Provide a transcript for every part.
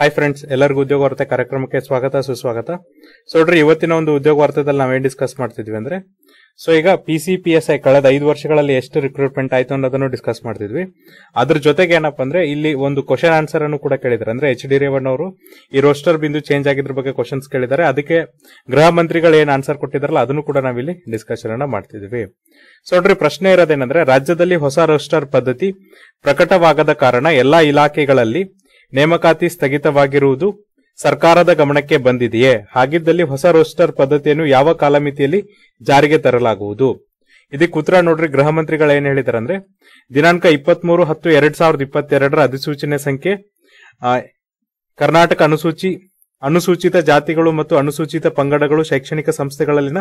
hi friends ಎಲ್ಲರಿಗೂ ಉದ್ಯೋಗ ವಾರ್ತೆ ಕಾರ್ಯಕ್ರಮಕ್ಕೆ ಸ್ವಾಗತ ಸುಸ್ವಾಗತ ಸೊ ನೋಡ್ರಿ ಇವತ್ತಿನ ಒಂದು ಉದ್ಯೋಗ ವಾರ್ತೆದಲ್ಲಿ ನಾವೇನ್ ಡಿಸ್ಕಸ್ ಮಾಡ್ತಿದ್ವಿ ಅಂದ್ರೆ ಸೊ ಈಗ P C P S I ಕಳೆದ ಐದು ವರ್ಷಗಳಲ್ಲಿ ಎಷ್ಟು ರಿಕ್ರೂಟ್ಮೆಂಟ್ ಆಯ್ತು ಅನ್ನೋದನ್ನು ಡಿಸ್ಕಸ್ ಮಾಡ್ತಿದ್ವಿ ಅದ್ರ ಜೊತೆಗೆ ಏನಪ್ಪಾ ಅಂದ್ರೆ ಇಲ್ಲಿ ಒಂದು ಕ್ವಶನ್ ಆನ್ಸರ್ ಅನ್ನು ಕೂಡ ಕೇಳಿದ್ದಾರೆ ಅಂದ್ರೆ ಎಚ್ ಡಿ ರೇವಣ್ಣ ಅವರು ಈ ರೋಸ್ಟರ್ ಬಿಂದು ಚೇಂಜ್ ಆಗಿದ್ರ ಬಗ್ಗೆ ಕ್ವಶನ್ಸ್ ಕೇಳಿದ್ದಾರೆ ಅದಕ್ಕೆ ಗೃಹ ಮಂತ್ರಿಗಳು ಏನು ಆನ್ಸರ್ ಕೊಟ್ಟಿದಾರಲ್ಲ ಅದನ್ನು ಕೂಡ ನಾವಿಲ್ಲಿ ಡಿಸ್ಕಶನ್ ಅನ್ನು ಮಾಡ್ತಿದ್ವಿ ಸೊ ನೋಡ್ರಿ ಪ್ರಶ್ನೆ ಇರೋದೇನಂದ್ರೆ ರಾಜ್ಯದಲ್ಲಿ ಹೊಸ ರೋಸ್ಟರ್ ಪದ್ಧತಿ ಪ್ರಕಟವಾಗದ ಕಾರಣ ಎಲ್ಲಾ ಇಲಾಖೆಗಳಲ್ಲಿ ನೇಮಕಾತಿ ಸ್ಥಗಿತವಾಗಿರುವುದು ಸರ್ಕಾರದ ಗಮನಕ್ಕೆ ಬಂದಿದೆಯೇ ಹಾಗಿದ್ದಲ್ಲಿ ಹೊಸ ರೋಸ್ಟರ್ ಪದ್ಧತಿಯನ್ನು ಯಾವ ಕಾಲಮಿತಿಯಲ್ಲಿ ಜಾರಿಗೆ ತರಲಾಗುವುದು ಇದಕ್ಕೆ ಉತ್ತರ ನೋಡ್ರಿ ಗೃಹ ಮಂತ್ರಿಗಳು ಏನ್ ಹೇಳಿದಾರಂದ್ರೆ ದಿನಾಂಕ ಇಪ್ಪತ್ಮೂರು ಹತ್ತು ಎರಡ್ ಸಾವಿರದ ಇಪ್ಪತ್ತೆರಡರ ಅಧಿಸೂಚನೆ ಸಂಖ್ಯೆ ಕರ್ನಾಟಕ ಅನುಸೂಚಿ ಅನುಸೂಚಿತ ಜಾತಿಗಳು ಮತ್ತು ಅನುಸೂಚಿತ ಪಂಗಡಗಳು ಶೈಕ್ಷಣಿಕ ಸಂಸ್ಥೆಗಳಲ್ಲಿನ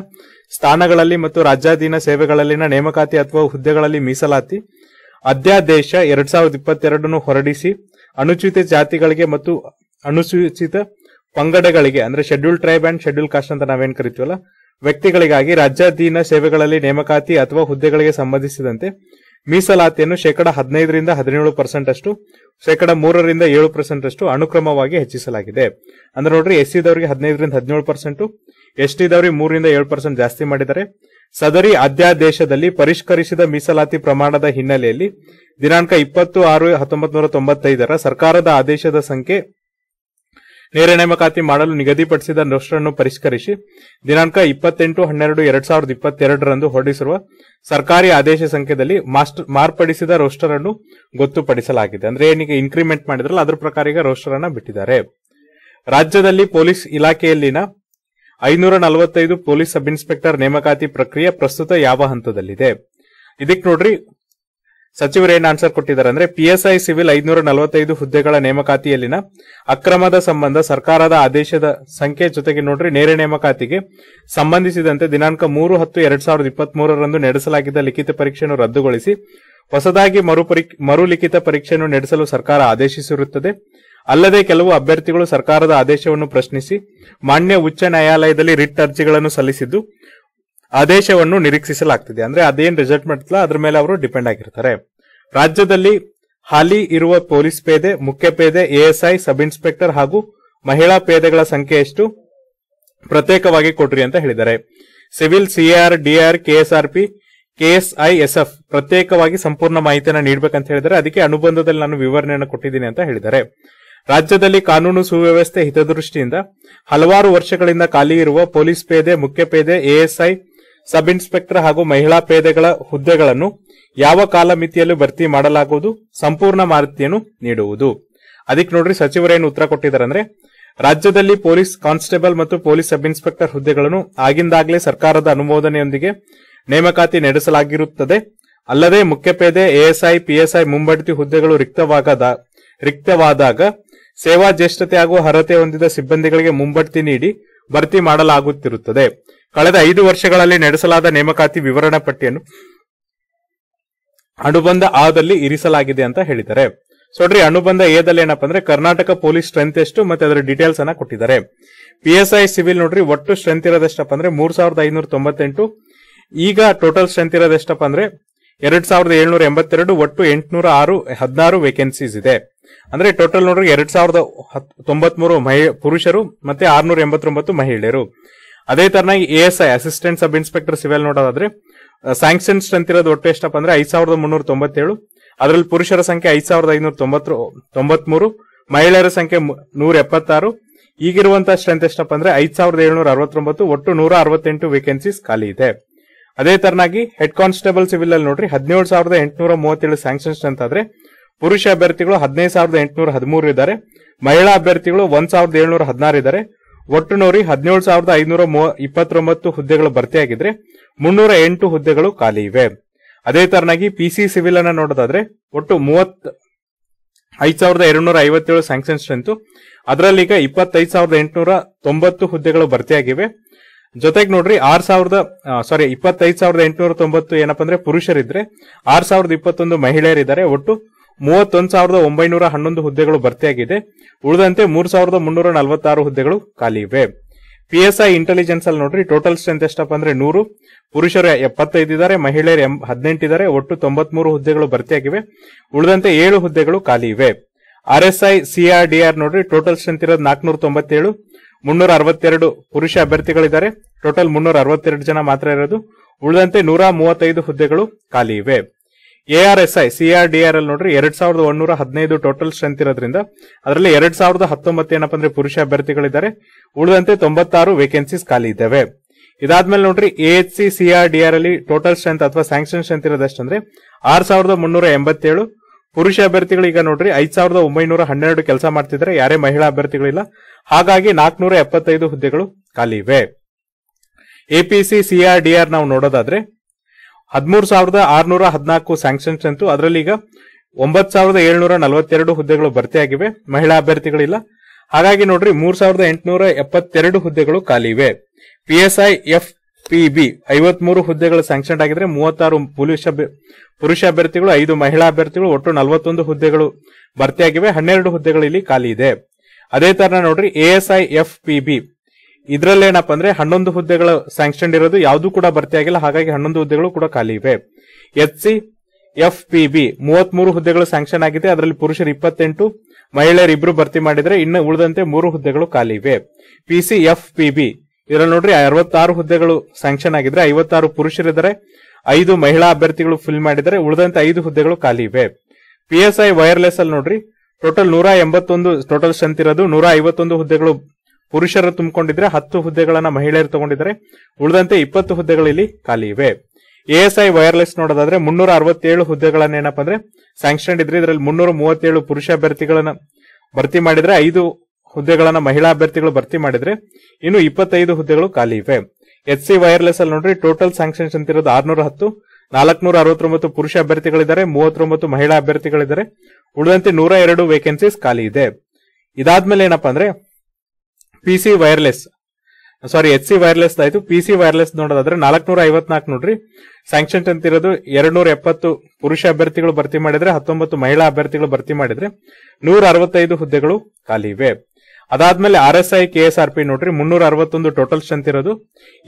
ಸ್ಥಾನಗಳಲ್ಲಿ ಮತ್ತು ರಾಜ್ಯಾಧೀನ ಸೇವೆಗಳಲ್ಲಿನ ನೇಮಕಾತಿ ಅಥವಾ ಹುದ್ದೆಗಳಲ್ಲಿ ಮೀಸಲಾತಿ ಅಧ್ಯಾದೇಶ ಎರಡ್ ಸಾವಿರದ ಇಪ್ಪತ್ತೆರಡನ್ನು ಹೊರಡಿಸಿ ಅನುಚಿತ ಜಾತಿಗಳಿಗೆ ಮತ್ತು ಅನುಸೂಚಿತ ಪಂಗಡಗಳಿಗೆ ಅಂದ್ರೆ schedule tribe and schedule caste ಅಂತ ನಾವೇನ್ ಕರಿತೀವಲ್ಲ ವ್ಯಕ್ತಿಗಳಿಗಾಗಿ ರಾಜ್ಯಾಧೀನ ಸೇವೆಗಳಲ್ಲಿ ನೇಮಕಾತಿ ಅಥವಾ ಹುದ್ದೆಗಳಿಗೆ ಸಂಬಂಧಿಸಿದಂತೆ ಮೀಸಲಾತಿಯನ್ನು ಶೇಕಡ ಹದಿನೈದರಿಂದ ಹದಿನೇಳು ಪರ್ಸೆಂಟ್ ಅಷ್ಟು ಶೇಕಡಾ ಮೂರರಿಂದ ಏಳು ಪರ್ಸೆಂಟ್ ಅಷ್ಟು ಅನುಕ್ರಮವಾಗಿ ಹೆಚ್ಚಿಸಲಾಗಿದೆ ಅಂದ್ರೆ ನೋಡ್ರಿ ಎಸ್ ದವರಿಗೆ ಹದಿನೈದರಿಂದ ಹದಿನೇಳು ಪರ್ಸೆಂಟ್ ಎಸ್ ದವರಿಗೆ ಮೂರರಿಂದ ಏಳು ಪರ್ಸೆಂಟ್ ಜಾಸ್ತಿ ಮಾಡಿದ್ದಾರೆ ಸದರಿ ಅಧ್ಯಾದೇಶದಲ್ಲಿ ಪರಿಷ್ಕರಿಸಿದ ಮೀಸಲಾತಿ ಪ್ರಮಾಣದ ಹಿನ್ನೆಲೆಯಲ್ಲಿ ದಿನಾಂಕ ಇಪ್ಪತ್ತು ಆರು ಹತ್ತೊಂಬತ್ತು ನೂರ ತೊಂಬತ್ತೈದರ ಸರ್ಕಾರದ ಆದೇಶದ ಸಂಖ್ಯೆ ನೇರ ನೇಮಕಾತಿ ಮಾಡಲು ನಿಗದಿಪಡಿಸಿದ ನೋಷ್ಟನ್ನು ಪರಿಷ್ಕರಿಸಿ ದಿನಾಂಕ ಇಪ್ಪತ್ತೆಂಟು ಹನ್ನೆರಡು ಎರಡ್ ಸಾವಿರದ ಇಪ್ಪತ್ತೆರಡರಂದು ಹೊರಡಿಸಿರುವ ಸರ್ಕಾರಿ ಆದೇಶ ಸಂಖ್ಯೆಯಲ್ಲಿ ಮಾಸ್ಟರ್ ಮಾರ್ಪಡಿಸಿದ ರೋಸ್ಟರ್ ಅನ್ನು ಗೊತ್ತುಪಡಿಸಲಾಗಿದೆ ಅಂದ್ರೆ ಏನಿಗೆ ಇನ್ಕ್ರಿಮೆಂಟ್ ಮಾಡಿದ್ರಲ್ಲ ಅದರ ಪ್ರಕಾರ ರೋಸ್ಟರ್ ಅನ್ನ ಬಿಟ್ಟಿದ್ದಾರೆ ರಾಜ್ಯದಲ್ಲಿ ಪೊಲೀಸ್ ಇಲಾಖೆಯಲ್ಲಿನ ಐನೂರ ನಲವತ್ತೈದು ಪೊಲೀಸ್ ಸಬ್ ಇನ್ಸ್ಪೆಕ್ಟರ್ ನೇಮಕಾತಿ ಪ್ರಕ್ರಿಯೆ ಪ್ರಸ್ತುತ ಯಾವ ಹಂತದಲ್ಲಿದೆ ಇದಕ್ಕೆ ನೋಡ್ರಿ ಸಚಿವರು ಏನ್ ಆನ್ಸರ್ ಕೊಟ್ಟಿದ್ದಾರೆ ಅಂದ್ರೆ ಪಿಎಸ್ಐ ಸಿವಿಲ್ ಐನೂರ ನಲವತ್ತೈದು ಹುದ್ದೆಗಳ ನೇಮಕಾತಿಯಲ್ಲಿನ ಅಕ್ರಮದ ಸಂಬಂಧ ಸರ್ಕಾರದ ಆದೇಶದ ಸಂಖ್ಯೆ ಜೊತೆಗೆ ನೋಡ್ರಿ ನೇರ ನೇಮಕಾತಿಗೆ ಸಂಬಂಧಿಸಿದಂತೆ ದಿನಾಂಕ ಮೂರು ಹತ್ತು ಎರಡ್ ಸಾವಿರದ ಇಪ್ಪತ್ತ್ ಮೂರರಂದು ನಡೆಸಲಾಗಿದ್ದ ಲಿಖಿತ ಪರೀಕ್ಷೆಯನ್ನು ರದ್ದುಗೊಳಿಸಿ ಹೊಸದಾಗಿ ಮರು ಲಿಖಿತ ಪರೀಕ್ಷೆಯನ್ನು ನಡೆಸಲು ಸರ್ಕಾರ ಆದೇಶಿಸಿರುತ್ತದೆ ಅಲ್ಲದೆ ಕೆಲವು ಅಭ್ಯರ್ಥಿಗಳು ಸರ್ಕಾರದ ಆದೇಶವನ್ನು ಪ್ರಶ್ನಿಸಿ ಮಾನ್ಯ ಉಚ್ಚ ನ್ಯಾಯಾಲಯದಲ್ಲಿ ರಿಟ್ ಅರ್ಜಿಗಳನ್ನು ಸಲ್ಲಿಸಿದ್ದು ಆದೇಶವನ್ನು ನಿರೀಕ್ಷಿಸಲಾಗ್ತಿದೆ ಅಂದ್ರೆ ಅದೇನ್ ರಿಸಲ್ಟ್ ಮಾಡ್ತಲ್ಲ ಅದ್ರ ಮೇಲೆ ಅವರು ಡಿಪೆಂಡ್ ಆಗಿರ್ತಾರೆ ರಾಜ್ಯದಲ್ಲಿ ಹಾಲಿ ಇರುವ ಪೊಲೀಸ್ ಪೇದೆ ಮುಖ್ಯ ಪೇದೆ ಎಎಸ್ಐ ಸಬ್ ಇನ್ಸ್ಪೆಕ್ಟರ್ ಹಾಗೂ ಮಹಿಳಾ ಪೇದೆಗಳ ಸಂಖ್ಯೆ ಎಷ್ಟು ಪ್ರತ್ಯೇಕವಾಗಿ ಕೊಡ್ರಿ ಅಂತ ಹೇಳಿದ್ದಾರೆ civil CR DR KSRP P KSI SF ಪ್ರತ್ಯೇಕವಾಗಿ ಸಂಪೂರ್ಣ ಮಾಹಿತಿಯನ್ನು ನೀಡಬೇಕಂತ ಹೇಳಿದರೆ ಅದಕ್ಕೆ ಅನುಬಂಧದಲ್ಲಿ ನಾನು ವಿವರಣೆಯನ್ನು ಕೊಟ್ಟಿದ್ದೀನಿ ಅಂತ ಹೇಳಿದ್ದಾರೆ ರಾಜ್ಯದಲ್ಲಿ ಕಾನೂನು ಸುವ್ಯವಸ್ಥೆ ಹಿತದೃಷ್ಟಿಯಿಂದ ಹಲವಾರು ವರ್ಷಗಳಿಂದ ಖಾಲಿ ಇರುವ ಪೊಲೀಸ್ ಪೇದೆ ಮುಖ್ಯ ಪೇದೆ ಎಎಸ್ಐ ಸಬ್ ಇನ್ಸ್ಪೆಕ್ಟರ್ ಹಾಗೂ ಮಹಿಳಾ ಪೇದೆಗಳ ಹುದ್ದೆಗಳನ್ನು ಯಾವ ಕಾಲಮಿತಿಯಲ್ಲೂ ಭರ್ತಿ ಮಾಡಲಾಗುವುದು ಸಂಪೂರ್ಣ ಮಾಹಿತಿಯನ್ನು ನೀಡುವುದು ಅದಕ್ಕೆ ನೋಡ್ರಿ ಸಚಿವರೇನು ಉತ್ತರ ಕೊಟ್ಟಿದ್ದಾರೆ ರಾಜ್ಯದಲ್ಲಿ ಪೊಲೀಸ್ ಕಾನ್ಸ್ಟೇಬಲ್ ಮತ್ತು ಪೊಲೀಸ್ ಸಬ್ ಇನ್ಸ್ಪೆಕ್ಟರ್ ಹುದ್ದೆಗಳನ್ನು ಆಗಿಂದಾಗಲೇ ಸರ್ಕಾರದ ಅನುಮೋದನೆಯೊಂದಿಗೆ ನೇಮಕಾತಿ ನಡೆಸಲಾಗಿರುತ್ತದೆ ಅಲ್ಲದೆ ಮುಖ್ಯಪೇದೆ ಎಎಸ್ಐ ಪಿಎಸ್ಐ ಮುಂಬಡ್ತಿ ಹುದ್ದೆಗಳು ರಿಕ್ತವಾದಾಗ ಸೇವಾ ಜ್ಯೇಷ್ಠತೆ ಹಾಗೂ ಅರ್ಹತೆ ಹೊಂದಿದ ಸಿಬ್ಬಂದಿಗಳಿಗೆ ಮುಂಬಡ್ತಿ ನೀಡಿ ಭರ್ತಿ ಮಾಡಲಾಗುತ್ತಿರುತ್ತದೆ ಕಳೆದ ಐದು ವರ್ಷಗಳಲ್ಲಿ ನಡೆಸಲಾದ ನೇಮಕಾತಿ ವಿವರಣಾ ಪಟ್ಟಿಯನ್ನು ಅನುಬಂಧ ಆದಲ್ಲಿ ಇರಿಸಲಾಗಿದೆ ಅಂತ ಹೇಳಿದ್ದಾರೆ ಸೊಡ್ರಿ ಅನುಬಂಧ ಎದಲ್ಲಿ ಏನಪ್ಪ ಅಂದ್ರೆ ಕರ್ನಾಟಕ ಪೊಲೀಸ್ ಸ್ಟ್ರೆಂತ್ ಎಷ್ಟು ಮತ್ತೆ ಅದರ ಡೀಟೇಲ್ಸ್ ಅನ್ನ ಕೊಟ್ಟಿದ್ದಾರೆ ಪಿಎಸ್ಐ ಸಿವಿಲ್ ನೋಡ್ರಿ ಒಟ್ಟು ಸ್ಟ್ರೆಂತ್ ಇರೋದೆಷ್ಟಪ್ಪ ಅಂದ್ರೆ ಮೂರ್ ಸಾವಿರದ ಐನೂರ ತೊಂಬತ್ತೆಂಟು ಈಗ ಟೋಟಲ್ ಸ್ಟ್ರೆಂತ್ ಇರೋದೆಷ್ಟಪ್ಪ ಅಂದ್ರೆ ಎರಡ್ ಸಾವಿರದ ಏಳ್ನೂರ ಎಂಬತ್ತೆರಡು ಒಟ್ಟು ಎಂಟುನೂರ ಆರು ಹದಿನಾರು ವೇಕೆನ್ಸೀಸ್ ಇದೆ ಅಂದ್ರೆ ಟೋಟಲ್ ನೋಡ್ರಿ ಎರಡ್ ಸಾವಿರದ ತೊಂಬತ್ಮೂರು ಮಹಿ ಪುರುಷರು ಮತ್ತೆ ಆರ್ನೂರ ಎಂಬತ್ತೊಂಬತ್ತು ಮಹಿಳೆಯರು ಅದೇ ತರನಾಗಿ A S I assistant sub inspector civil ನೋಡೋದಾದ್ರೆ ಸ್ಯಾಂಕ್ಷನ್ ಸ್ಟ್ರೆಂತ್ ಇರೋದು ಒಟ್ಟು ಎಷ್ಟಪ್ಪ ಅಂದ್ರೆ ಐದ್ ಸಾವಿರದ ಮುನ್ನೂರ ತೊಂಬತ್ತೇಳು ಅದರಲ್ಲಿ ಪುರುಷರ ಸಂಖ್ಯೆ ಐದ್ ಸಾವಿರದ ಐನೂರ ತೊಂಬತ್ತು ತೊಂಬತ್ಮೂರು ಮಹಿಳೆಯರ ಸಂಖ್ಯೆ ನೂರ ಎಪ್ಪತ್ತಾರು ಈಗಿರುವಂತಹ ಸ್ಟ್ರೆಂತ್ ಎಷ್ಟಪ್ಪ ಅಂದ್ರೆ ಐದ್ ಸಾವಿರದ ಏಳ್ನೂರ ಅರವತ್ತೊಂಬತ್ತು ಒಟ್ಟು ನೂರ ಅರವತ್ತೆಂಟು ವೇಕೆನ್ಸೀಸ್ ಖಾಲಿ ಇದೆ ಅದೇ ತರನಾಗಿ ಹೆಡ್ ಕಾನ್ಸ್ಟೇಬಲ್ ಸಿವಿಲ್ ಅಲ್ಲಿ ನೋಡ್ರಿ ಹದಿನೇಳು ಸಾವಿರದ ಎಂಟುನೂರ ಮೂವತ್ತೇಳು ಸ್ಯಾಂಕ್ಷನ್ಸ್ ಅಂತ ಆದ್ರೆ ಪುರುಷ ಅಭ್ಯರ್ಥಿಗಳು ಹದಿನೈದು ಸಾವಿರದ ಎಂಟುನೂರ ಹದಿಮೂರು ಇದ್ದಾರೆ ಮಹಿಳಾ ಅಭ್ಯರ್ಥಿಗಳು ಒಂದ್ ಸಾವಿರದ ಏಳುನೂರ ಹದಿನಾರು ಇದಾರೆ ಒಟ್ಟು ನೋಡಿ ಹದಿನೇಳು ಸಾವಿರದ ಐನೂರ ಇಪ್ಪತ್ತೊಂಬತ್ತು ಹುದ್ದೆಗಳು ಭರ್ತಿಯಾಗಿದ್ರೆ ಮುನ್ನೂರ ಎಂಟು ಹುದ್ದೆಗಳು ಖಾಲಿ ಇವೆ ಅದೇ ತರನಾಗಿ ಪಿಸಿ ಸಿವಿಲ್ ಅನ್ನ ನೋಡೋದಾದ್ರೆ ಒಟ್ಟು ಮೂವತ್ ಐದ್ ಸಾವಿರದ ಎರಡುನೂರ ಐವತ್ತೇಳು ಸ್ಯಾಂಕ್ಷನ್ ಸ್ಟ್ರೆಂತ್ ಅದರಲ್ಲಿ ಈಗ ಇಪ್ಪತ್ತೈದು ಸಾವಿರದ ಎಂಟುನೂರ ತೊಂಬತ್ತು ಹುದ್ದೆಗಳು ಭರ್ತಿಯಾಗಿವೆ ಜೊತೆಗೆ ನೋಡ್ರಿ ಆರ್ ಸಾವಿರದ ಸಾರಿ ಇಪ್ಪತ್ತೈದು ಸಾವಿರದ ಎಂಟುನೂರ ತೊಂಬತ್ತು ಏನಪ್ಪ ಅಂದ್ರೆ ಪುರುಷರಿದ್ರೆ ಆರ್ ಸಾವಿರದ ಇಪ್ಪತ್ತೊಂದು ಮಹಿಳೆಯರಿದ್ದಾರೆ ಒಟ್ಟು ಮೂವತ್ತೊಂದು ಸಾವಿರದ ಒಂಬೈನೂರ ಹನ್ನೊಂದು ಹುದ್ದೆಗಳು ಭರ್ತಿಯಾಗಿದೆ ಉಳಿದಂತೆ ಮೂರ್ ಸಾವಿರದ ಮುನ್ನೂರ ನಲವತ್ತಾರು ಹುದ್ದೆಗಳು ಖಾಲಿ ಇವೆ ಪಿಎಸ್ಐ ಇಂಟೆಲಿಜೆನ್ಸ್ ಅಲ್ಲಿ ನೋಡ್ರಿ ಟೋಟಲ್ ಸ್ಟ್ರೆಂತ್ ಎಷ್ಟಪ್ಪ ಅಂದ್ರೆ ನೂರು ಪುರುಷರು ಎಪ್ಪತ್ತೈದು ಇದ್ದಾರೆ ಮಹಿಳೆಯರು ಹದಿನೆಂಟಿದ್ದಾರೆ ಒಟ್ಟು ತೊಂಬತ್ಮೂರು ಹುದ್ದೆಗಳು ಭರ್ತಿಯಾಗಿವೆ ಉಳಿದಂತೆ ಏಳು ಹುದ್ದೆಗಳು ಖಾಲಿ ಇವೆ ಆರ್ ಎಸ್ ಐ ಸಿಆರ್ಡಿಆರ್ ನೋಡ್ರಿ ಟೋಟಲ್ ಸ್ಟ್ರೆಂತ್ ಇರೋದು ನಾಲ್ಕನೂರ ತೊಂಬತ್ತೇಳು ಮುನ್ನೂರ ಅರವತ್ತೆರಡು ಪುರುಷ ಅಭ್ಯರ್ಥಿಗಳಿದ್ದಾರೆ ಟೋಟಲ್ ಮುನ್ನೂರ ಅರವತ್ತೆರಡು ಜನ ಮಾತ್ರ ಇರೋದು ಉಳಿದಂತೆ ನೂರ ಮೂವತ್ತೈದು ಹುದ್ದೆಗಳು ಖಾಲಿ ಇವೆ ಎಆರ್ಎಸ್ಐ ಸಿಆರ್ಡಿಆರ್ ಅಲ್ಲಿ ನೋಡ್ರಿ ಎರಡ್ ಸಾವಿರದ ಒಂದೂರ ಹದಿನೈದು ಟೋಟಲ್ ಸ್ಟ್ರೆಂತ್ ಇರೋದ್ರಿಂದ ಅದರಲ್ಲಿ ಎರಡ್ ಸಾವಿರದ ಹತ್ತೊಂಬತ್ತು ಏನಪ್ಪ ಅಂದ್ರೆ ಪುರುಷ ಅಭ್ಯರ್ಥಿಗಳಿದ್ದಾರೆ ಉಳಿದಂತೆ ತೊಂಬತ್ತಾರು ವೇಕೆನ್ಸೀಸ್ ಖಾಲಿ ಇದ್ದಾವೆ ಇದಾದ್ಮೇಲೆ ನೋಡ್ರಿ ಎಎಚ್ ಸಿಆರ್ಡಿಆರ್ ಅಲ್ಲಿ ಟೋಟಲ್ ಸ್ಟ್ರೆಂತ್ ಅಥವಾ ಸ್ಯಾಂಕ್ಷನ್ ಸ್ಟ್ರೆಂತ್ ಇರೋದಷ್ಟಂದ್ರೆ ಆರ್ ಸಾವಿರದ ಮುನ್ನೂರ ಎಂಬತ್ತೇಳು ಪುರುಷ ಅಭ್ಯರ್ಥಿಗಳು ಈಗ ನೋಡ್ರಿ ಐದ್ ಸಾವಿರದ ಒಂಬೈನೂರ ಹನ್ನೆರಡು ಕೆಲಸ ಮಾಡ್ತಿದ್ರೆ ಯಾರೇ ಮಹಿಳಾ ಅಭ್ಯರ್ಥಿಗಳಿಲ್ಲ ಹಾಗಾಗಿ ನಾಲ್ಕನೂರ ಎಪ್ಪತ್ತೈದು ಹುದ್ದೆಗಳು ಖಾಲಿ ಇವೆ ಎಪಿಸಿ ಸಿಆರ್ಡಿಆರ್ ನಾವು ನೋಡೋದಾದ್ರೆ ಹದಿಮೂರು ಸಾವಿರದ ಆರ್ನೂರ ಹದಿನಾಲ್ಕು ಸ್ಯಾಂಕ್ಷನ್ಸ್ ಅಂತೂ ಅದರಲ್ಲಿ ಈಗ ಒಂಬತ್ತು ಸಾವಿರದ ಏಳ್ನೂರ ನಲವತ್ತೆರಡು ಹುದ್ದೆಗಳು ಭರ್ತಿಯಾಗಿವೆ ಮಹಿಳಾ ಅಭ್ಯರ್ಥಿಗಳಿಲ್ಲ ಹಾಗಾಗಿ ನೋಡ್ರಿ ಮೂರ್ ಸಾವಿರದ ಎಂಟುನೂರ ಎಪ್ಪತ್ತೆರಡು ಹುದ್ದೆಗಳು ಖಾಲಿ ಇವೆ ಪಿಎಸ್ಐ ಎಫ್ ಪಿಬಿ ಐವತ್ಮೂರು ಹುದ್ದೆಗಳು ಸ್ಯಾಂಕ್ಷನ್ ಆಗಿದ್ರೆ ಮೂವತ್ತಾರು ಪುರುಷ ಪುರುಷ ಅಭ್ಯರ್ಥಿಗಳು ಐದು ಮಹಿಳಾ ಅಭ್ಯರ್ಥಿಗಳು ಒಟ್ಟು ನಲವತ್ತೊಂದು ಹುದ್ದೆಗಳು ಭರ್ತಿಯಾಗಿವೆ ಹನ್ನೆರಡು ಹುದ್ದೆಗಳು ಇಲ್ಲಿ ಖಾಲಿ ಇದೆ ಅದೇ ತರ ನೋಡ್ರಿ ಎಎಸ್ಐ ಎಫ್ ಪಿಬಿ ಇದರಲ್ಲೇನಪ್ಪ ಅಂದ್ರೆ ಹನ್ನೊಂದು ಹುದ್ದೆಗಳು ಸ್ಯಾಂಕ್ಷನ್ ಇರೋದು ಯಾವುದೂ ಕೂಡ ಭರ್ತಿಯಾಗಿಲ್ಲ ಹಾಗಾಗಿ ಹನ್ನೊಂದು ಹುದ್ದೆಗಳು ಕೂಡ ಖಾಲಿ ಇವೆ H C F PB B ಹುದ್ದೆಗಳು ಸ್ಯಾಂಕ್ಷನ್ ಆಗಿದೆ ಅದರಲ್ಲಿ ಪುರುಷರು ಇಪ್ಪತ್ತೆಂಟು ಮಹಿಳೆಯರು ಇಬ್ರು ಭರ್ತಿ ಮಾಡಿದರೆ ಇನ್ನು ಉಳಿದಂತೆ ಮೂರು ಹುದ್ದೆಗಳು ಖಾಲಿ ಇವೆ ಪಿಸಿ ಎಫ್ ಪಿ ಬಿ ಇದರಲ್ಲಿ ನೋಡ್ರಿ ಅರವತ್ತಾರು ಹುದ್ದೆಗಳು ಸ್ಯಾಂಕ್ಷನ್ ಆಗಿದ್ರೆ ಐವತ್ತಾರು ಪುರುಷರಿದ್ದಾರೆ ಐದು ಮಹಿಳಾ ಅಭ್ಯರ್ಥಿಗಳು ಫಿಲ್ ಮಾಡಿದರೆ ಉಳಿದಂತೆ ಐದು ಹುದ್ದೆಗಳು ಖಾಲಿ ಇವೆ ಪಿಎಸ್ಐ ವೈರ್ಲೆಸ್ ಅಲ್ಲಿ ನೋಡ್ರಿ ಟೋಟಲ್ ನೂರ ಎಂಬತ್ತೊಂದು ಟೋಟಲ್ ಸ್ಟ್ರೆಂತ್ ಇರೋದು ನೂರ ಐವತ್ತೊಂದು ಹುದ್ದೆಗಳು ಪುರುಷರು ತುಂಬಿಕೊಂಡಿದ್ರೆ ಹತ್ತು ಹುದ್ದೆಗಳನ್ನ ಮಹಿಳೆಯರು ತಗೊಂಡಿದ್ದಾರೆ ಉಳಿದಂತೆ ಇಪ್ಪತ್ತು ಹುದ್ದೆಗಳು ಇಲ್ಲಿ ಖಾಲಿ ಇವೆ ಎಎಸ್ಐ ವೈರ್ಲೆಸ್ ನೋಡೋದಾದ್ರೆ ಮುನ್ನೂರ ಅರವತ್ತೇಳು ಹುದ್ದೆಗಳನ್ನ ಏನಪ್ಪ ಅಂದ್ರೆ ಸ್ಯಾಂಕ್ಷನ್ ಇದ್ರೆ ಇದರಲ್ಲಿ ಮುನ್ನೂರ ಮೂವತ್ತೇಳು ಪುರುಷ ಅಭ್ಯರ್ಥಿಗಳನ್ನ ಭರ್ತಿ ಮಾಡಿದ್ರೆ ಐದು ಹುದ್ದೆಗಳನ್ನ ಮಹಿಳಾ ಅಭ್ಯರ್ಥಿಗಳು ಭರ್ತಿ ಮಾಡಿದ್ರೆ ಇನ್ನು ಇಪ್ಪತ್ತೈದು ಹುದ್ದೆಗಳು ಖಾಲಿ ಇವೆ ಎಚ್ ಸಿ ವೈರ್ಲೆಸ್ ಅಲ್ಲಿ ನೋಡ್ರಿ ಟೋಟಲ್ ಸ್ಯಾಂಕ್ಷನ್ಸ್ ಅಂತಿರೋದು ಆರ್ನೂರ ಹತ್ತು ನಾಲ್ಕನೂರ ಅರವತ್ತೊಂಬತ್ತು ಪುರುಷ ಅಭ್ಯರ್ಥಿಗಳಿದ್ದಾರೆ ಮೂವತ್ತೊಂಬತ್ತು ಮಹಿಳಾ ಅಭ್ಯರ್ಥಿಗಳಿದ್ದಾರೆ ಉಳಿದಂತೆ ನೂರ ಎರಡು ವೇಕೆನ್ಸೀಸ್ ಖಾಲಿ ಇದೆ ಇದಾದ್ಮೇಲೆ ಏನಪ್ಪಾ ಅಂದ್ರೆ PC wireless sorry H C wireless ಆಯ್ತು ಪಿಸಿ ವೈರ್ಲೆಸ್ ನೋಡೋದಾದ್ರೆ ನಾಲ್ಕನೂರ ಐವತ್ನಾಲ್ಕು ನೋಡ್ರಿ ಸ್ಯಾಂಕ್ಷನ್ ಅಂತಿರೋದು ಎರಡು ನೂರ ಎಪ್ಪತ್ತು ಪುರುಷ ಅಭ್ಯರ್ಥಿಗಳು ಭರ್ತಿ ಮಾಡಿದ್ರೆ ಹತ್ತೊಂಬತ್ತು ಮಹಿಳಾ ಅಭ್ಯರ್ಥಿಗಳು ಭರ್ತಿ ಮಾಡಿದ್ರೆ ನೂರ ಅರವತ್ತೈದು ಹುದ್ದೆಗಳು ಖಾಲಿ ಇವೆ ಅದಾದ್ಮೇಲೆ R S I K S R P ನೋಡ್ರಿ ಮುನ್ನೂರ ಅರವತ್ತೊಂದು ಟೋಟಲ್ ಸ್ಟ್ರೆಂತ್ ಇರೋದು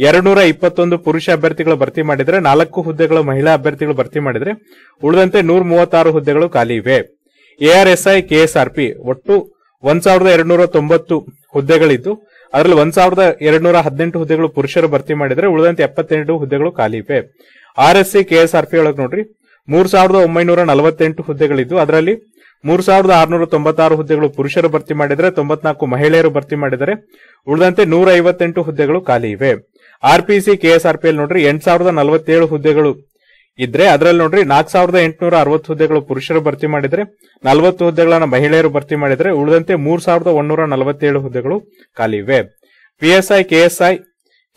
ಎರಡ್ನೂರ ಇಪ್ಪತ್ತೊಂದು ಪುರುಷ ಅಭ್ಯರ್ಥಿಗಳು ಭರ್ತಿ ಮಾಡಿದ್ರೆ ನಾಲ್ಕು ಹುದ್ದೆಗಳು ಮಹಿಳಾ ಅಭ್ಯರ್ಥಿಗಳು ಭರ್ತಿ ಮಾಡಿದ್ರೆ ಉಳಿದಂತೆ ನೂರ ಮೂವತ್ತಾರು ಹುದ್ದೆಗಳು ಖಾಲಿ ಇವೆ ARSI S I K S R P ಒಟ್ಟು ಒಂದ್ ಸಾವಿರದ ಎರಡ್ನೂರ ತೊಂಬತ್ತು ಹುದ್ದೆಗಳಿದ್ದು ಅದರಲ್ಲಿ ಒಂದ್ ಸಾವಿರದ ಎರಡ್ನೂರ ಹದಿನೆಂಟು ಹುದ್ದೆಗಳು ಪುರುಷರು ಭರ್ತಿ ಮಾಡಿದ್ರೆ ಉಳಿದಂತೆ ಎಪ್ಪತ್ತೆಂಟು ಹುದ್ದೆಗಳು ಖಾಲಿ ಇವೆ R S C K S R P ಒಳಗೆ ನೋಡ್ರಿ ಮೂರ್ ಸಾವಿರದ ಒಂಬೈನೂರ ನಲವತ್ತೆಂಟು ಹುದ್ದೆಗಳಿದ್ದು ಅದರಲ್ಲಿ ಮೂರ್ ಸಾವಿರದ ಆರುನೂರ ತೊಂಬತ್ತಾರು ಹುದ್ದೆಗಳು ಪುರುಷರು ಭರ್ತಿ ಮಾಡಿದರೆ ತೊಂಬತ್ನಾಲ್ಕು ಮಹಿಳೆಯರು ಭರ್ತಿ ಮಾಡಿದರೆ ಉಳಿದಂತೆ ನೂರ ಐವತ್ತೆಂಟು ಹುದ್ದೆಗಳು ಖಾಲಿ ಇವೆ ಆರ್ಪಿಸಿ ಕೆಎಸ್ಆರ್ಪಿಎಲ್ ನೋಡ್ರಿ ಎಂಟು ಸಾವಿರದ ನಲವತ್ತೇಳು ಹುದ್ದೆಗಳು ಇದ್ರೆ ಅದರಲ್ಲಿ ನೋಡ್ರಿ ನಾಲ್ಕು ಸಾವಿರದ ಎಂಟುನೂರ ಅರವತ್ತು ಹುದ್ದೆಗಳು ಪುರುಷರು ಭರ್ತಿ ಮಾಡಿದರೆ ನಲವತ್ತು ಹುದ್ದೆಗಳನ್ನು ಮಹಿಳೆಯರು ಭರ್ತಿ ಮಾಡಿದರೆ ಉಳಿದಂತೆ ಮೂರ್ ಸಾವಿರದ ಒಂದೂರ ನಲವತ್ತೇಳು ಹುದ್ದೆಗಳು ಖಾಲಿ ಇವೆ PSI KSI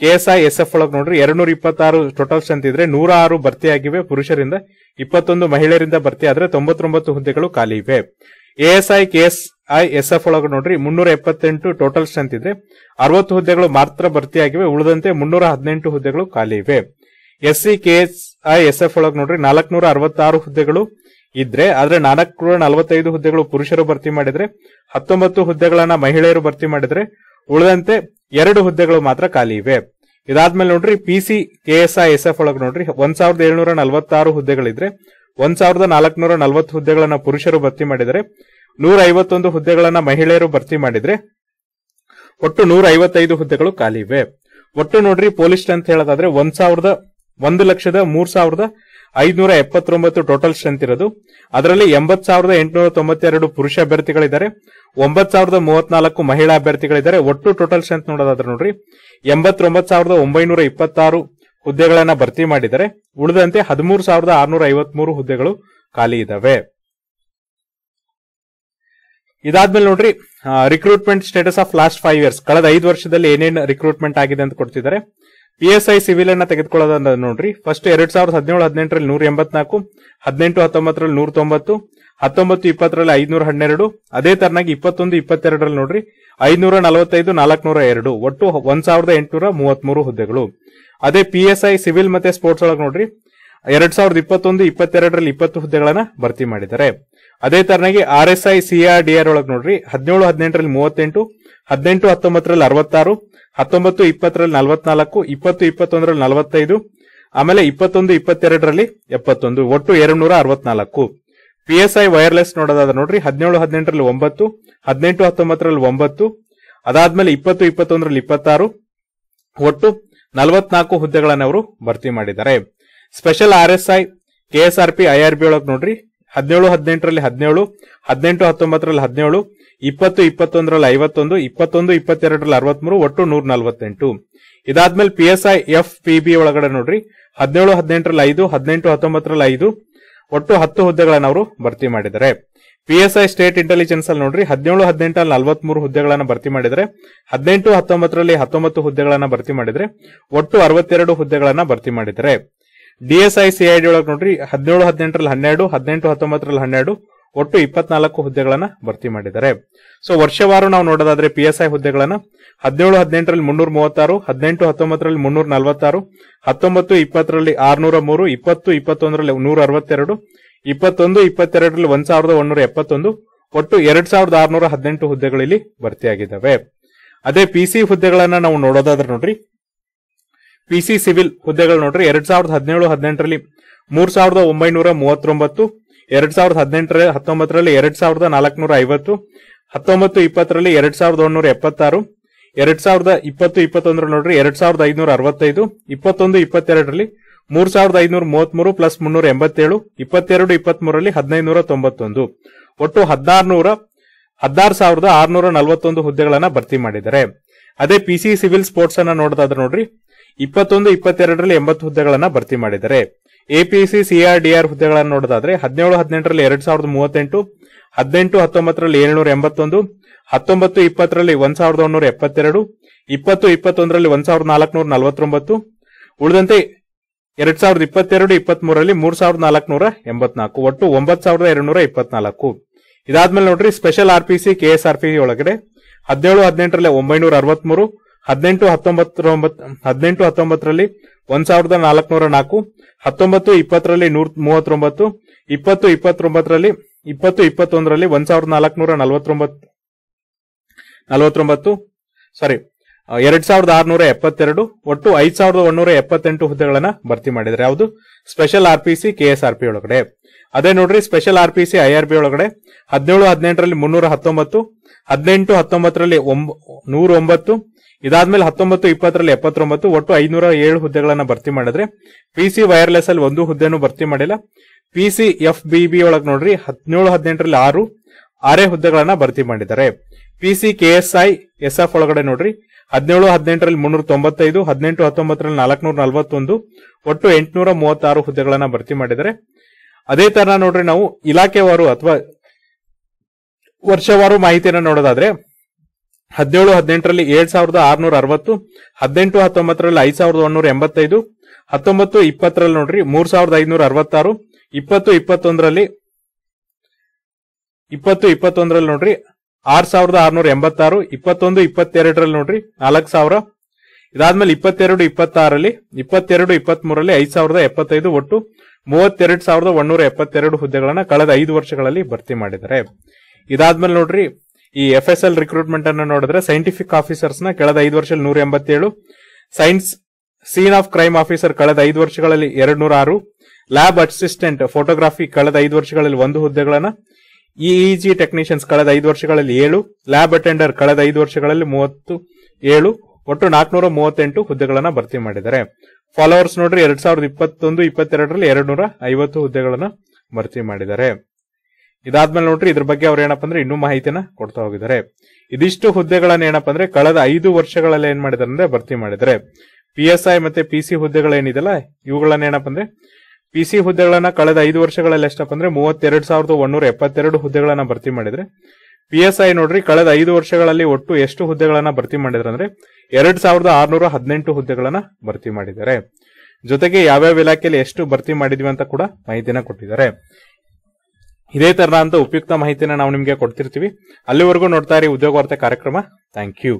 KSI S F ಒಳಗೆ ನೋಡ್ರಿ ಎರಡ್ನೂರ ಇಪ್ಪತ್ತಾರು ಟೋಟಲ್ಸ್ ಸ್ಟ್ರೆಂತ್ ಇದ್ರೆ ನೂರ ಆರು ಭರ್ತಿಯಾಗಿವೆ ಪುರುಷರಿಂದ ಇಪ್ಪತ್ತೊಂದು ಮಹಿಳೆಯರಿಂದ ಭರ್ತಿ ಆದ್ರೆ ತೊಂಬತ್ತೊಂಬತ್ತು ಹುದ್ದೆಗಳು ಖಾಲಿ ಇವೆ ಎಎಸ್ಐ ಕೆ ಎಸ್ ಎಫ್ ಒಳಗೆ ನೋಡ್ರಿ ಮುನ್ನೂರ ಎಪ್ಪತ್ತೆಂಟು ಟೋಟಲ್ಸ್ ಸ್ಟ್ರೆಂತ್ ಅರವತ್ತು ಹುದ್ದೆಗಳು ಮಾತ್ರ ಭರ್ತಿಯಾಗಿವೆ ಉಳಿದಂತೆ ಮುನ್ನೂರ ಹದಿನೆಂಟು ಹುದ್ದೆಗಳು ಖಾಲಿ ಇವೆ ಎಸ್ಸಿ ಕೆಎಸ್ಐ ಎಸ್ ಎಫ್ ಒಳಗೆ ನೋಡ್ರಿ ನಾಲ್ಕನೂರ ಅರವತ್ತಾರು ಹುದ್ದೆಗಳು ಇದ್ರೆ ಆದ್ರೆ ನಾಲ್ಕನೂರ ನಲವತ್ತೈದು ಹುದ್ದೆಗಳು ಪುರುಷರು ಭರ್ತಿ ಮಾಡಿದ್ರೆ ಹತ್ತೊಂಬತ್ತು ಹುದ್ದೆಗಳನ್ನ ಮಹಿಳೆಯರು ಭರ್ತಿ ಮಾಡಿದ್ರೆ ಉಳಿದಂತೆ ಎರಡು ಹುದ್ದೆಗಳು ಮಾತ್ರ ಖಾಲಿ ಇವೆ ಇದಾದ್ಮೇಲೆ ನೋಡ್ರಿ P C KSI S F ಒಳಗೆ ನೋಡ್ರಿ ಒಂದ್ ಸಾವಿರದ ಏಳ್ನೂರ ನಲವತ್ತಾರು ಹುದ್ದೆಗಳಿದ್ರೆ ಒಂದ್ ಸಾವಿರದ ನಾಲ್ಕನೂರ ನಲವತ್ತು ಹುದ್ದೆಗಳನ್ನ ಪುರುಷರು ಭರ್ತಿ ಮಾಡಿದರೆ ನೂರ ಐವತ್ತೊಂದು ಹುದ್ದೆಗಳನ್ನ ಮಹಿಳೆಯರು ಭರ್ತಿ ಮಾಡಿದ್ರೆ ಒಟ್ಟು ನೂರ ಐವತ್ತೈದು ಹುದ್ದೆಗಳು ಖಾಲಿ ಇವೆ ಒಟ್ಟು ನೋಡ್ರಿ ಪೊಲೀಸ್ ಅಂತ ಹೇಳೋದಾದ್ರೆ ಒಂದ್ ಸಾವಿರದ ಒಂದು ಲಕ್ಷದ ಮೂರ್ ಸಾವಿರದ ಐದನೂರ ಎಪ್ಪತ್ತೊಂಬತ್ತು ಟೋಟಲ್ ಸ್ಟ್ರೆಂತ್ ಇರೋದು ಅದರಲ್ಲಿ ಎಂಬತ್ ಸಾವಿರದ ಎಂಟುನೂರ ತೊಂಬತ್ತೆರಡು ಪುರುಷ ಅಭ್ಯರ್ಥಿಗಳಿದ್ದಾರೆ ಒಂಬತ್ ಸಾವಿರದ ಮೂವತ್ನಾಲ್ಕು ಮಹಿಳಾ ಅಭ್ಯರ್ಥಿಗಳಿದ್ದಾರೆ ಒಟ್ಟು ಟೋಟಲ್ ಸ್ಟ್ರೆಂತ್ ನೋಡೋದಾದ್ರೆ ನೋಡ್ರಿ ಎಂಬತ್ತೊಂಬತ್ತು ಸಾವಿರದ ಒಂಬೈನೂರ ಇಪ್ಪತ್ತಾರು ಹುದ್ದೆಗಳನ್ನ ಭರ್ತಿ ಮಾಡಿದರೆ ಉಳಿದಂತೆ ಹದಿಮೂರು ಸಾವಿರದ ಆರ್ನೂರ ಐವತ್ಮೂರು ಹುದ್ದೆಗಳು ಖಾಲಿ ಇದ್ದಾವೆ ಇದಾದ್ಮೇಲೆ ನೋಡ್ರಿ recruitment status of last five years ಕಳೆದ ಐದು ವರ್ಷದಲ್ಲಿ ಏನೇನು ರಿಕ್ರೂಟ್ಮೆಂಟ್ ಆಗಿದೆ ಅಂತ ಕೊಡ್ತಿದ್ದಾರೆ ಪಿ ಎಸ್ ಐ ಸಿವಿಲ್ ಅನ್ನ ತೆಗೆದುಕೊಳ್ಳೋದ ನೋಡ್ರಿ ಫಸ್ಟ್ ಎರಡ್ ಸಾವಿರದ ಹದಿನೇಳು ಹದಿನೆಂಟರಲ್ಲಿ ನೂರ ಎಂಬತ್ನಾಲ್ಕು ಹದಿನೆಂಟು ಹತ್ತೊಂಬತ್ತರಲ್ಲಿ ನೂರ ತೊಂಬತ್ತು ಹತ್ತೊಂಬತ್ತು ಇಪ್ಪತ್ತರಲ್ಲಿ ಐದನೂರ ಹನ್ನೆರಡು ಅದೇ ತರನಾಗಿ ಇಪ್ಪತ್ತೊಂದು ಇಪ್ಪತ್ತೆರಡರಲ್ಲಿ ನೋಡ್ರಿ ಐನೂರ ನಲವತ್ತೈದು ನಾಲ್ಕನೂರ ಎರಡು ಒಟ್ಟು ಒಂದ್ ಸಾವಿರದ ಎಂಟುನೂರ ಮೂವತ್ಮೂರು ಹುದ್ದೆಗಳು ಅದೇ ಪಿ ಎಸ್ ಐ ಸಿವಿಲ್ ಮತ್ತೆ ಸ್ಪೋರ್ಟ್ಸ್ ಒಳಗೆ ನೋಡ್ರಿ ಎರಡ್ ಸಾವಿರದ ಇಪ್ಪತ್ತೊಂದು ಇಪ್ಪತ್ತೆರಡರಲ್ಲಿ ಇಪ್ಪತ್ತು ಹುದ್ದೆಗಳನ್ನ ಭರ್ತಿ ಮಾಡಿದ್ದಾರೆ ಅದೇ ತರನಾಗಿ R S I C R D R ಒಳಗೆ ನೋಡ್ರಿ ಹದಿನೇಳು ಹದಿನೆಂಟರಲ್ಲಿ ಮೂವತ್ತೆಂಟು ಹದಿನೆಂಟು ಹತ್ತೊಂಬತ್ತರಲ್ಲಿ ಅರವತ್ತಾರು ಹತ್ತೊಂಬತ್ತು ಇಪ್ಪತ್ತರಲ್ಲಿ ನಲವತ್ನಾಲ್ಕು ಇಪ್ಪತ್ತು ಇಪ್ಪತ್ತೊಂದರಲ್ಲಿ ನಲವತ್ತೈದು ಆಮೇಲೆ ಇಪ್ಪತ್ತೊಂದು ಇಪ್ಪತ್ತೆರಡರಲ್ಲಿ ಎಪ್ಪತ್ತೊಂದು ಒಟ್ಟು ಎರಡು ನೂರ ಅರವತ್ನಾಲ್ಕು ಐ ವೈರ್ಲೆಸ್ ನೋಡೋದಾದ್ರೆ ನೋಡ್ರಿ ಹದಿನೇಳು ಹದಿನೆಂಟರಲ್ಲಿ ಒಂಬತ್ತು ಹದಿನೆಂಟು ಹತ್ತೊಂಬತ್ತರಲ್ಲಿ ಒಂಬತ್ತು ಅದಾದ್ಮೇಲೆ ಇಪ್ಪತ್ತು ಇಪ್ಪತ್ತೊಂದರಲ್ಲಿ ಇಪ್ಪತ್ತಾರು ಒಟ್ಟು ನಲವತ್ನಾಲ್ಕು ಹುದ್ದೆಗಳನ್ನು ಅವರು ಭರ್ತಿ ಮಾಡಿದ್ದಾರೆ special R S I P R B ಒಳಗೆ ನೋಡ್ರಿ ಹದಿನೇಳು ಹದಿನೆಂಟರಲ್ಲಿ ಹದಿನೇಳು ಹದಿನೆಂಟು ಹತ್ತೊಂಬತ್ತರಲ್ಲಿ ಹದಿನೇಳು ಇಪ್ಪತ್ತು ಇಪ್ಪತ್ತೊಂದರಲ್ಲಿ ಐವತ್ತೊಂದು ಇಪ್ಪತ್ತೊಂದು ಇಪ್ಪತ್ತೆರಡರಲ್ಲಿ ಅರವತ್ಮೂರು ಒಟ್ಟು ನೂರ ನಲವತ್ತೆಂಟು ಇದಾದ್ಮೇಲೆ P S I F P B ಒಳಗಡೆ ನೋಡ್ರಿ ಹದಿನೇಳು ಹದಿನೆಂಟರಲ್ಲಿ ಐದು ಹದಿನೆಂಟು ಹತ್ತೊಂಬತ್ತರಲ್ಲಿ ಐದು ಒಟ್ಟು ಹತ್ತು ಹುದ್ದೆಗಳನ್ನು ಅವರು ಭರ್ತಿ ಮಾಡಿದ್ದಾರೆ ಐ ಸ್ಟೇಟ್ ಇಂಟೆಲಿಜೆನ್ಸ್ ಅಲ್ಲಿ ನೋಡ್ರಿ ಹದಿನೇಳು ಹದಿನೆಂಟರಲ್ಲಿ ನಲವತ್ಮೂರು ಹುದ್ದೆಗಳನ್ನು ಭರ್ತಿ ಮಾಡಿದರೆ ಹದಿನೆಂಟು ಹತ್ತೊಂಬತ್ತರಲ್ಲಿ ಹತ್ತೊಂಬತ್ತು ಹುದ್ದೆಗಳನ್ನು ಭರ್ತಿ ಮಾಡಿದರೆ ಒಟ್ಟು ಅರವತ್ತೆರಡು ಹುದ್ದೆಗಳನ್ನು ಭರ್ತಿ ಮಾಡಿದರೆ D S I C I D ಒಳಗೆ ನೋಡ್ರಿ ಹದಿನೇಳು ಹದಿನೆಂಟರಲ್ಲಿ ಹನ್ನೆರಡು ಹದಿನೆಂಟು ಹತ್ತೊಂಬತ್ತರಲ್ಲಿ ಹನ್ನೆರಡು ಒಟ್ಟು ಇಪ್ಪತ್ನಾಲ್ಕು ಹುದ್ದೆಗಳನ್ನ ಭರ್ತಿ ಮಾಡಿದ್ದಾರೆ ಸೊ ವರ್ಷವಾರು ನಾವು ನೋಡೋದಾದ್ರೆ ಪಿ ಎಸ್ ಐ ಹುದ್ದೆಗಳನ್ನ ಹದಿನೇಳು ಹದಿನೆಂಟರಲ್ಲಿ ಮುನ್ನೂರ ಮೂವತ್ತಾರು ಹದಿನೆಂಟು ಹತ್ತೊಂಬತ್ತರಲ್ಲಿ ಮುನ್ನೂರ ನಲವತ್ತಾರು ಹತ್ತೊಂಬತ್ತು ಇಪ್ಪತ್ತರಲ್ಲಿ ಆರ್ನೂರ ಮೂರು ಇಪ್ಪತ್ತು ಇಪ್ಪತ್ತೊಂದರಲ್ಲಿ ನೂರ ಅರವತ್ತೆರಡು ಇಪ್ಪತ್ತೊಂದು ಇಪ್ಪತ್ತೆರಡರಲ್ಲಿ ಒಂದ್ ಸಾವಿರದ ಒಂದೂರ ಎಪ್ಪತ್ತೊಂದು ಒಟ್ಟು ಎರಡ್ ಸಾವಿರದ ಆರ್ನೂರ ಹದಿನೆಂಟು ಹುದ್ದೆಗಳಲ್ಲಿ ಭರ್ತಿಯಾಗಿದ್ದಾವೆ ಅದೇ ಪಿ ಸಿ ಹುದ್ದೆಗಳನ್ನ ನಾವು ನೋಡೋದಾದ್ರೆ ನೋಡ್ರಿ ಪಿ ಸಿ ಸಿವಿಲ್ ಹುದ್ದೆಗಳು ನೋಡ್ರಿ ಎರಡ್ ಸಾವಿರದ ಹದಿನೇಳು ಹದಿನೆಂಟರಲ್ಲಿ ಮೂರ್ ಸಾವಿರದ ಒಂಬೈನೂರ ಮೂವತ್ತೊಂಬತ್ತು ಎರಡ್ ಸಾವಿರದ ಹದಿನೆಂಟರ ಹತ್ತೊಂಬತ್ತರಲ್ಲಿ ಎರಡ್ ಸಾವಿರದ ನಾಲ್ಕನೂರ ಐವತ್ತು ಹತ್ತೊಂಬತ್ತು ಇಪ್ಪತ್ತರಲ್ಲಿ ಎರಡ್ ಸಾವಿರದ ಒಂದೂರ ಎಪ್ಪತ್ತಾರು ಎರಡ್ ಸಾವಿರದ ಇಪ್ಪತ್ತು ಇಪ್ಪತ್ತೊಂದರ ನೋಡ್ರಿ ಎರಡ್ ಸಾವಿರದ ಐನೂರ ಅರವತ್ತೈದು ಇಪ್ಪತ್ತೊಂದು ಇಪ್ಪತ್ತೆರಡರಲ್ಲಿ ಮೂರ್ ಸಾವಿರದ ಐನೂರ ಮೂವತ್ಮೂರು ಪ್ಲಸ್ ಮುನ್ನೂರ ಎಂಬತ್ತೇಳು ಇಪ್ಪತ್ತೆರಡು ಇಪ್ಪತ್ಮೂರರಲ್ಲಿ ಹದಿನೈದುನೂರ ತೊಂಬತ್ತೊಂದು ಒಟ್ಟು ಹದಿನಾರುನೂರ ಹದಿನಾರು ಸಾವಿರದ ಆರ್ನೂರ ನಲವತ್ತೊಂದು ಹುದ್ದೆಗಳನ್ನ ಭರ್ತಿ ಮಾಡಿದ್ದಾರೆ ಅದೇ ಪಿ ಸಿ ಸಿವಿಲ್ ಸ್ಪೋರ್ಟ್ಸ್ ಅನ್ನ ನೋಡೋದಾದ್ರೆ ನೋಡ್ರಿ ಇಪ್ಪತ್ತೊಂದು ಇಪ್ಪತ್ತೆರಡರಲ್ಲಿ ಎಂಬತ್ತು ಹುದ್ದೆಗಳನ್ನು ಭರ್ತಿ ಮಾಡಿದ್ದಾರೆ ಎಪಿಸಿ ಸಿಆರ್ಡಿಆರ್ ಹುದ್ದೆಗಳನ್ನು ನೋಡೋದಾದ್ರೆ ಹದಿನೇಳು ಹದಿನೆಂಟರಲ್ಲಿ ಎರಡು ಸಾವಿರದ ಮೂವತ್ತೆಂಟು ಹದಿನೆಂಟು ಹತ್ತೊಂಬತ್ತರಲ್ಲಿ ಏಳುನೂರ ಎಂಬತ್ತೊಂದು ಹತ್ತೊಂಬತ್ತು ಇಪ್ಪತ್ತರಲ್ಲಿ ಒಂದು ಸಾವಿರದ ಒಂದೂರ ಎಪ್ಪತ್ತೆರಡು ಇಪ್ಪತ್ತು ಇಪ್ಪತ್ತೊಂದರಲ್ಲಿ ಒಂದ್ ಸಾವಿರದ ನಾಲ್ಕುನೂರ ನಲವತ್ತೊಂಬತ್ತು ಉಳಿದಂತೆ ಎರಡ್ ಸಾವಿರದ ಇಪ್ಪತ್ತೆರಡು ಇಪ್ಪತ್ಮೂರರಲ್ಲಿ ಮೂರ್ ಸಾವಿರದ ನಾಲ್ಕುನೂರ ಎಂಬತ್ನಾಲ್ಕು ಒಟ್ಟು ಒಂಬತ್ತು ಸಾವಿರದ ಎರಡುನೂರ ನೂರ ಇಪ್ಪತ್ನಾಲ್ಕು ಇದಾದ್ಮೇಲೆ ನೋಡ್ರಿ ಸ್ಪೆಷಲ್ ಆರ್ಪಿಸಿ ಕೆಎಸ್ಆರ್ಪಿ ಒಳಗಡೆ ಹದಿನೇಳು ಹದಿನೆಂಟರಲ್ಲಿ ಒಂಬೈನೂರ ಅರವತ್ಮೂರು ಹದಿನೆಂಟು ಹತ್ತೊಂಬತ್ತರ ಹದಿನೆಂಟು ಹತ್ತೊಂಬತ್ತರಲ್ಲಿ ಒಂದ್ ಸಾವಿರದ ನಾಲ್ಕುನೂರ ನಾಲ್ಕು ಹತ್ತೊಂಬತ್ತು ಇಪ್ಪತ್ತರಲ್ಲಿ ನೂರ ಮೂವತ್ತೊಂಬತ್ತು ಇಪ್ಪತ್ತು ಇಪ್ಪತ್ತೊಂಬತ್ತರಲ್ಲಿ ಇಪ್ಪತ್ತು ಇಪ್ಪತ್ತೊಂದರಲ್ಲಿ ಒಂದ್ ಸಾವಿರದ ನಾಲ್ಕುನೂರ ನಲವತ್ತೊಂಬತ್ತು ನಲವತ್ತೊಂಬತ್ತು ಸಾರಿ ಎರಡ್ ಸಾವಿರದ ಆರ್ನೂರ ಎಪ್ಪತ್ತೆರಡು ಒಟ್ಟು ಐದ್ ಸಾವಿರದ ಒಂದೂರ ಎಪ್ಪತ್ತೆಂಟು ಹುದ್ದೆಗಳನ್ನ ಭರ್ತಿ ಮಾಡಿದ್ರೆ ಯಾವುದು special R P C K S R P ಒಳಗಡೆ ಅದೇ ನೋಡ್ರಿ special R P C I R B ಒಳಗಡೆ ಹದಿನೇಳು ಹದಿನೆಂಟರಲ್ಲಿ ಮುನ್ನೂರ ಹತ್ತೊಂಬತ್ತು ಹದಿನೆಂಟು ಹತ್ತೊಂಬತ್ತರಲ್ಲಿ ನೂರ ಒಂಬತ್ತು ಇದಾದ್ಮೇಲೆ ಹತ್ತೊಂಬತ್ತು ಇಪ್ಪತ್ತರಲ್ಲಿ ಎಪ್ಪತ್ತೊಂಬತ್ತು ಒಟ್ಟು ಐನೂರ ಏಳು ಹುದ್ದೆಗಳನ್ನ ಭರ್ತಿ ಮಾಡಿದ್ರೆ ಪಿಸಿ ವೈರ್ಲೆಸ್ ಅಲ್ಲಿ ಒಂದು ಹುದ್ದೆನೂ ಭರ್ತಿ ಮಾಡಿಲ್ಲ ಪಿಸಿ ಎಫ್ ಬಿ ಬಿ ಒಳಗೆ ನೋಡ್ರಿ ಹದಿನೇಳು ಹದಿನೆಂಟರಲ್ಲಿ ಆರು ಆರೇ ಹುದ್ದೆಗಳನ್ನ ಭರ್ತಿ ಮಾಡಿದ್ದಾರೆ PC KSI K S S F ಒಳಗಡೆ ನೋಡ್ರಿ ಹದಿನೇಳು ಹದಿನೆಂಟರಲ್ಲಿ ಮುನ್ನೂರ ತೊಂಬತ್ತೈದು ಹದಿನೆಂಟು ಹತ್ತೊಂಬತ್ತರಲ್ಲಿ ನಾಲ್ಕನೂರ ನಲವತ್ತೊಂದು ಒಟ್ಟು ಎಂಟುನೂರ ಮೂವತ್ತಾರು ಹುದ್ದೆಗಳನ್ನ ಭರ್ತಿ ಮಾಡಿದ್ದಾರೆ ಅದೇ ತರ ನೋಡ್ರಿ ನಾವು ಇಲಾಖೆವಾರು ಅಥವಾ ವರ್ಷವಾರು ಮಾಹಿತಿಯನ್ನು ನೋಡೋದಾದ್ರೆ ಹದಿನೇಳು ಹದಿನೆಂಟರಲ್ಲಿ ಏಳ್ ಸಾವಿರದ ಆರ್ನೂರ ಅರವತ್ತು ಹದಿನೆಂಟು ಹತ್ತೊಂಬತ್ತರಲ್ಲಿ ಐದ್ ಸಾವಿರದ ಒಂದೂರ ಎಂಬತ್ತೈದು ಹತ್ತೊಂಬತ್ತು ಇಪ್ಪತ್ತರಲ್ಲಿ ನೋಡ್ರಿ ಮೂರ್ ಸಾವಿರದ ಐನೂರ ಅರವತ್ತಾರು ಇಪ್ಪತ್ತು ಇಪ್ಪತ್ತೊಂದರಲ್ಲಿ ಇಪ್ಪತ್ತು ಇಪ್ಪತ್ತೊಂದರಲ್ಲಿ ನೋಡ್ರಿ ಆರ್ ಸಾವಿರದ ಆರ್ನೂರ ಎಂಬತ್ತಾರು ಇಪ್ಪತ್ತೊಂದು ಇಪ್ಪತ್ತೆರಡರಲ್ಲಿ ನೋಡ್ರಿ ನಾಲ್ಕು ಸಾವಿರ ಇದಾದ್ಮೇಲೆ ಇಪ್ಪತ್ತೆರಡು ಇಪ್ಪತ್ತಾರಲ್ಲಿ ಇಪ್ಪತ್ತೆರಡು ಇಪ್ಪತ್ತ್ಮೂರಲ್ಲಿ ಐದು ಐದ್ ಸಾವಿರದ ಎಪ್ಪತ್ತೈದು ಒಟ್ಟು ಮೂವತ್ತೆರಡು ಸಾವಿರದ ಒಂದೂರ ಎಪ್ಪತ್ತೆರಡು ಹುದ್ದೆಗಳನ್ನ ಕಳೆದ ಐದು ವರ್ಷಗಳಲ್ಲಿ ಭರ್ತಿ ಮಾಡಿದ್ದಾರೆ ಇದಾದ್ಮೇಲೆ ನೋಡ್ರಿ ಈ ಎಫ್ ಎಸ್ ಎಲ್ ರಿಕ್ರೂಟ್ಮೆಂಟ್ ಅನ್ನು ನೋಡಿದ್ರೆ ಸೈಂಟಿಫಿಕ್ ಆಫೀಸರ್ಸ್ ನ ಕಳೆದ ಐದು ವರ್ಷದಲ್ಲಿ ನೂರ ಎಂಬತ್ತೇಳು science scene of crime officer ಕಳೆದ ಐದು ವರ್ಷಗಳಲ್ಲಿ ಎರಡು ನೂರ ಆರು ಲ್ಯಾಬ್ ಅಸಿಸ್ಟೆಂಟ್ ಫೋಟೋಗ್ರಾಫಿ ಕಳೆದ ಐದು ವರ್ಷಗಳಲ್ಲಿ ಒಂದು ಹುದ್ದೆಗಳನ್ನ ಇಇಜಿ e ಟೆಕ್ನಿಷಿಯನ್ಸ್ e ಕಳೆದ ಐದು ವರ್ಷಗಳಲ್ಲಿ ಏಳು ಲ್ಯಾಬ್ ಅಟೆಂಡರ್ ಕಳೆದ ಐದು ವರ್ಷಗಳಲ್ಲಿ ಮೂವತ್ತು ಏಳು ಒಟ್ಟು ನಾಲ್ಕುನೂರ ಮೂವತ್ತೆಂಟು ಹುದ್ದೆಗಳನ್ನ ಭರ್ತಿ ಮಾಡಿದ್ದಾರೆ ಫಾಲೋವರ್ಸ್ ನೋಡ್ರಿ ಎರಡ್ ಸಾವಿರದ ಇಪ್ಪತ್ತೊಂದು ಇಪ್ಪತ್ತೆರಡರಲ್ಲಿ ಎರಡು ನೂರ ಐವತ್ತು ಹುದ್ದೆಗಳನ್ನ ಭರ್ತಿ ಮಾಡಿದ್ದಾರೆ ಇದಾದ್ಮೇಲೆ ನೋಡ್ರಿ ಇದ್ರ ಬಗ್ಗೆ ಅವ್ರು ಏನಪ್ಪ ಅಂದ್ರೆ ಇನ್ನೂ ಮಾಹಿತಿನ ಕೊಡ್ತಾ ಹೋಗಿದ್ದಾರೆ ಇದಿಷ್ಟು ಹುದ್ದೆಗಳನ್ನ ಏನಪ್ಪ ಅಂದ್ರೆ ಕಳೆದ ಐದು ವರ್ಷಗಳಲ್ಲಿ ಏನ್ ಮಾಡಿದಾರೆ ಅಂದ್ರೆ ಭರ್ತಿ ಮಾಡಿದರೆ ಪಿ ಎಸ್ ಐ ಮತ್ತೆ ಪಿ ಸಿ ಹುದ್ದೆಗಳೇನಿದೆಲ್ಲ ಇವುಗಳನ್ನ ಏನಪ್ಪ ಅಂದ್ರೆ ಪಿ ಸಿ ಹುದ್ದೆಗಳನ್ನ ಕಳೆದ ಐದು ವರ್ಷಗಳಲ್ಲಿ ಎಷ್ಟಪ್ಪ ಅಂದ್ರೆ ಮೂವತ್ತೆರಡು ಸಾವಿರದ ಒಂದೂರ ಎಪ್ಪತ್ತೆರಡು ಹುದ್ದೆಗಳನ್ನ ಭರ್ತಿ ಮಾಡಿದ್ರೆ ಪಿ ಎಸ್ ಐ ನೋಡ್ರಿ ಕಳೆದ ಐದು ವರ್ಷಗಳಲ್ಲಿ ಒಟ್ಟು ಎಷ್ಟು ಹುದ್ದೆಗಳನ್ನ ಭರ್ತಿ ಮಾಡಿದ್ರೆ ಅಂದ್ರೆ ಎರಡ್ ಸಾವಿರದ ಆರ್ನೂರ ಹದಿನೆಂಟು ಹುದ್ದೆಗಳನ್ನ ಭರ್ತಿ ಮಾಡಿದ್ದಾರೆ ಜೊತೆಗೆ ಯಾವ್ಯಾವ ಇಲಾಖೆಯಲ್ಲಿ ಎಷ್ಟು ಭರ್ತಿ ಮಾಡಿದ್ವಿ ಅಂತ ಕೂಡ ಮಾಹಿತಿನ ಕೊಟ್ಟಿದ್ದಾರೆ ಇದೇ ತರಹ ಅಂತ ಉಪಯುಕ್ತ ಮಾಹಿತಿನ ನಾವು ನಿಮಗೆ ಕೊಡ್ತಿರ್ತೀವಿ ಅಲ್ಲಿವರೆಗೂ ನೋಡ್ತಾ ಇರಿ ಉದ್ಯೋಗ ವಾರ್ತೆ ಕಾರ್ಯಕ್ರಮ ಥ್ಯಾಂಕ್ ಯು